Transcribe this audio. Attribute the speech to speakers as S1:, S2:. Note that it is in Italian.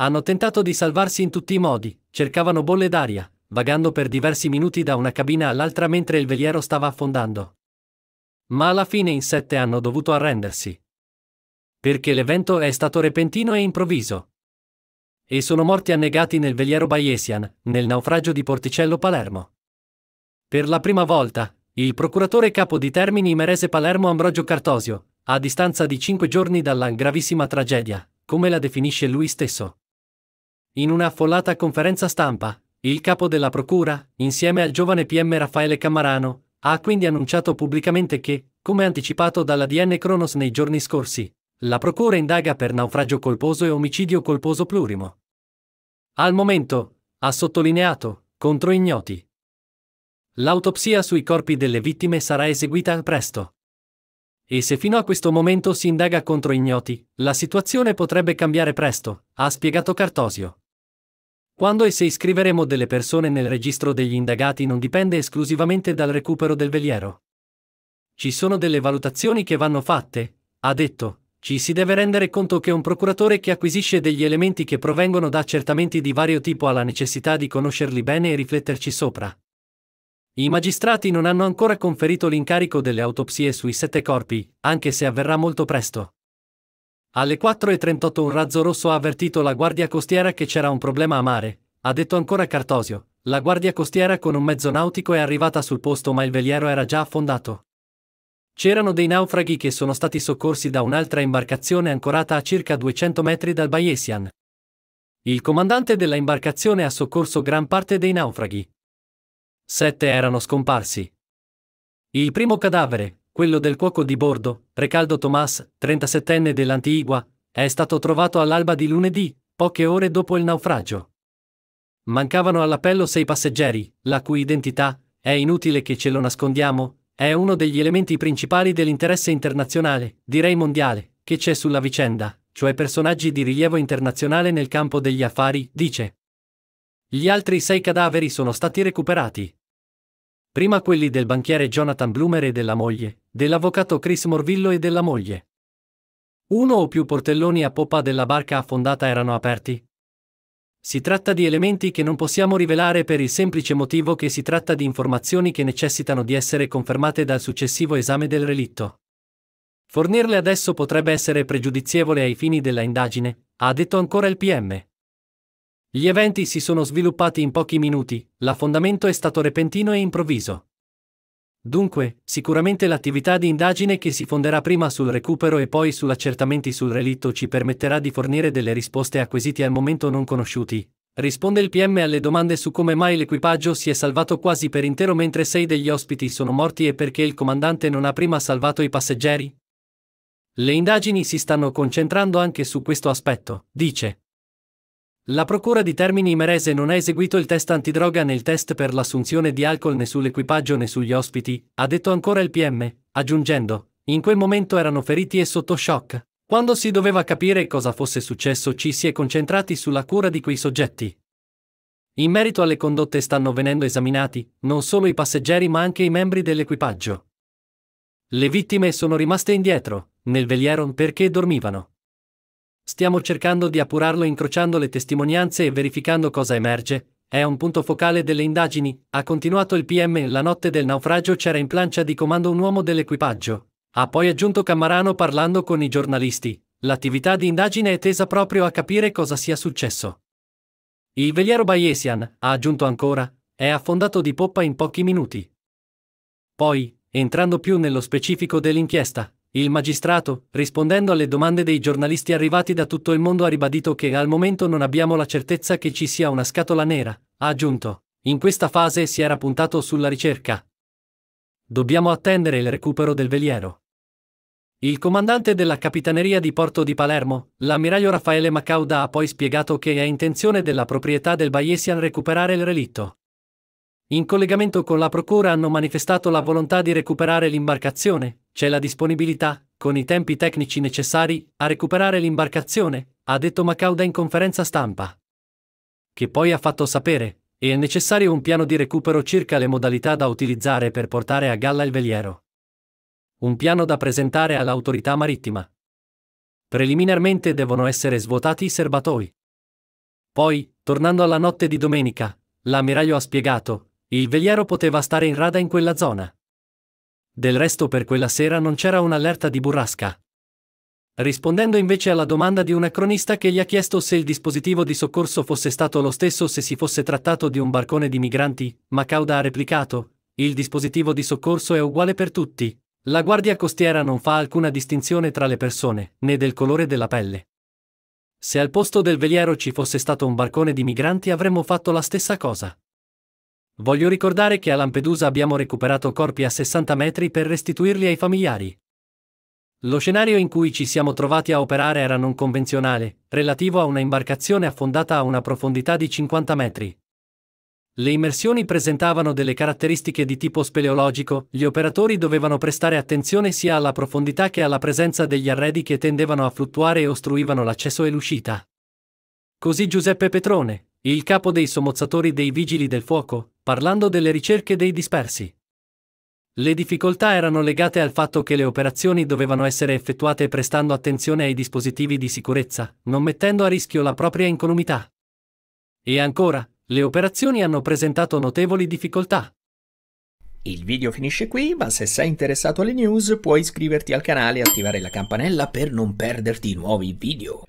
S1: Hanno tentato di salvarsi in tutti i modi, cercavano bolle d'aria, vagando per diversi minuti da una cabina all'altra mentre il veliero stava affondando. Ma alla fine in sette hanno dovuto arrendersi. Perché l'evento è stato repentino e improvviso. E sono morti annegati nel veliero Bayesian, nel naufragio di Porticello Palermo. Per la prima volta, il procuratore capo di Termini Merese Palermo Ambrogio Cartosio, a distanza di cinque giorni dalla gravissima tragedia, come la definisce lui stesso. In una affollata conferenza stampa, il capo della Procura, insieme al giovane PM Raffaele Cammarano, ha quindi annunciato pubblicamente che, come anticipato dalla DN Cronos nei giorni scorsi, la Procura indaga per naufragio colposo e omicidio colposo plurimo. Al momento, ha sottolineato, contro ignoti. L'autopsia sui corpi delle vittime sarà eseguita presto. E se fino a questo momento si indaga contro ignoti, la situazione potrebbe cambiare presto, ha spiegato Cartosio. Quando e se iscriveremo delle persone nel registro degli indagati non dipende esclusivamente dal recupero del veliero. Ci sono delle valutazioni che vanno fatte, ha detto, ci si deve rendere conto che un procuratore che acquisisce degli elementi che provengono da accertamenti di vario tipo ha la necessità di conoscerli bene e rifletterci sopra. I magistrati non hanno ancora conferito l'incarico delle autopsie sui sette corpi, anche se avverrà molto presto. Alle 4.38 un razzo rosso ha avvertito la guardia costiera che c'era un problema a mare, ha detto ancora Cartosio. La guardia costiera con un mezzo nautico è arrivata sul posto ma il veliero era già affondato. C'erano dei naufraghi che sono stati soccorsi da un'altra imbarcazione ancorata a circa 200 metri dal Bayesian. Il comandante della imbarcazione ha soccorso gran parte dei naufraghi. Sette erano scomparsi. Il primo cadavere, quello del cuoco di bordo, Recaldo Tomas, 37enne dell'Antigua, è stato trovato all'alba di lunedì, poche ore dopo il naufragio. Mancavano all'appello sei passeggeri, la cui identità, è inutile che ce lo nascondiamo, è uno degli elementi principali dell'interesse internazionale, direi mondiale, che c'è sulla vicenda, cioè personaggi di rilievo internazionale nel campo degli affari, dice. Gli altri sei cadaveri sono stati recuperati prima quelli del banchiere Jonathan Bloomer e della moglie, dell'avvocato Chris Morvillo e della moglie. Uno o più portelloni a poppa della barca affondata erano aperti. Si tratta di elementi che non possiamo rivelare per il semplice motivo che si tratta di informazioni che necessitano di essere confermate dal successivo esame del relitto. Fornirle adesso potrebbe essere pregiudizievole ai fini della indagine, ha detto ancora il PM. Gli eventi si sono sviluppati in pochi minuti, l'affondamento è stato repentino e improvviso. Dunque, sicuramente l'attività di indagine che si fonderà prima sul recupero e poi sull'accertamento sul relitto ci permetterà di fornire delle risposte a quesiti al momento non conosciuti. Risponde il PM alle domande su come mai l'equipaggio si è salvato quasi per intero mentre sei degli ospiti sono morti e perché il comandante non ha prima salvato i passeggeri? Le indagini si stanno concentrando anche su questo aspetto, dice. La Procura di Termini Imerese non ha eseguito il test antidroga nel test per l'assunzione di alcol né sull'equipaggio né sugli ospiti, ha detto ancora il PM, aggiungendo, in quel momento erano feriti e sotto shock. Quando si doveva capire cosa fosse successo ci si è concentrati sulla cura di quei soggetti. In merito alle condotte stanno venendo esaminati non solo i passeggeri ma anche i membri dell'equipaggio. Le vittime sono rimaste indietro, nel velieron perché dormivano. Stiamo cercando di appurarlo incrociando le testimonianze e verificando cosa emerge. È un punto focale delle indagini, ha continuato il PM. La notte del naufragio c'era in plancia di comando un uomo dell'equipaggio. Ha poi aggiunto Cammarano parlando con i giornalisti. L'attività di indagine è tesa proprio a capire cosa sia successo. Il veliero Bayesian, ha aggiunto ancora, è affondato di poppa in pochi minuti. Poi, entrando più nello specifico dell'inchiesta, il magistrato, rispondendo alle domande dei giornalisti arrivati da tutto il mondo, ha ribadito che al momento non abbiamo la certezza che ci sia una scatola nera, ha aggiunto. In questa fase si era puntato sulla ricerca. Dobbiamo attendere il recupero del veliero. Il comandante della Capitaneria di Porto di Palermo, l'ammiraglio Raffaele Macauda, ha poi spiegato che è intenzione della proprietà del Bayesian recuperare il relitto. In collegamento con la Procura hanno manifestato la volontà di recuperare l'imbarcazione, c'è la disponibilità, con i tempi tecnici necessari, a recuperare l'imbarcazione, ha detto Macauda in conferenza stampa. Che poi ha fatto sapere, e è necessario un piano di recupero circa le modalità da utilizzare per portare a galla il veliero. Un piano da presentare all'autorità marittima. Preliminarmente devono essere svuotati i serbatoi. Poi, tornando alla notte di domenica, l'ammiraglio ha spiegato, il veliero poteva stare in rada in quella zona. Del resto per quella sera non c'era un'allerta di burrasca. Rispondendo invece alla domanda di una cronista che gli ha chiesto se il dispositivo di soccorso fosse stato lo stesso se si fosse trattato di un barcone di migranti, Macauda ha replicato, il dispositivo di soccorso è uguale per tutti. La guardia costiera non fa alcuna distinzione tra le persone, né del colore della pelle. Se al posto del veliero ci fosse stato un barcone di migranti avremmo fatto la stessa cosa. Voglio ricordare che a Lampedusa abbiamo recuperato corpi a 60 metri per restituirli ai familiari. Lo scenario in cui ci siamo trovati a operare era non convenzionale, relativo a una imbarcazione affondata a una profondità di 50 metri. Le immersioni presentavano delle caratteristiche di tipo speleologico, gli operatori dovevano prestare attenzione sia alla profondità che alla presenza degli arredi che tendevano a fluttuare e ostruivano l'accesso e l'uscita. Così Giuseppe Petrone, il capo dei sommozzatori dei vigili del fuoco, parlando delle ricerche dei dispersi. Le difficoltà erano legate al fatto che le operazioni dovevano essere effettuate prestando attenzione ai dispositivi di sicurezza, non mettendo a rischio la propria incolumità. E ancora, le operazioni hanno presentato notevoli difficoltà. Il video finisce qui, ma se sei interessato alle news puoi iscriverti al canale e attivare la campanella per non perderti nuovi video.